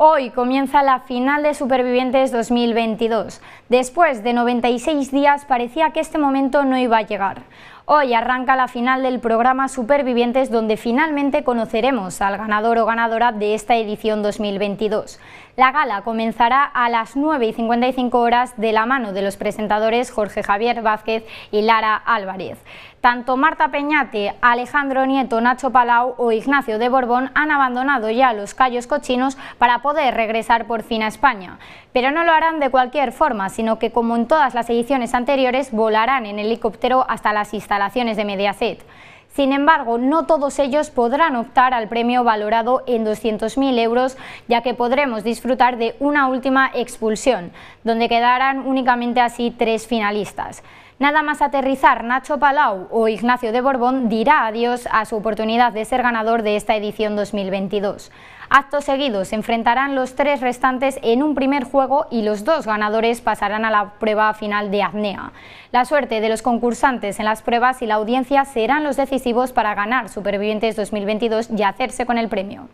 Hoy comienza la final de Supervivientes 2022. Después de 96 días parecía que este momento no iba a llegar. Hoy arranca la final del programa Supervivientes donde finalmente conoceremos al ganador o ganadora de esta edición 2022. La gala comenzará a las 9 y 55 horas de la mano de los presentadores Jorge Javier Vázquez y Lara Álvarez. Tanto Marta Peñate, Alejandro Nieto, Nacho Palau o Ignacio de Borbón han abandonado ya los callos cochinos para poder regresar por fin a España. Pero no lo harán de cualquier forma, sino que como en todas las ediciones anteriores volarán en helicóptero hasta las instalaciones instalaciones de Mediaset. Sin embargo, no todos ellos podrán optar al premio valorado en 200.000 euros, ya que podremos disfrutar de una última expulsión, donde quedarán únicamente así tres finalistas. Nada más aterrizar, Nacho Palau o Ignacio de Borbón dirá adiós a su oportunidad de ser ganador de esta edición 2022. Actos seguidos se enfrentarán los tres restantes en un primer juego y los dos ganadores pasarán a la prueba final de Aznea. La suerte de los concursantes en las pruebas y la audiencia serán los para ganar Supervivientes 2022 y hacerse con el premio.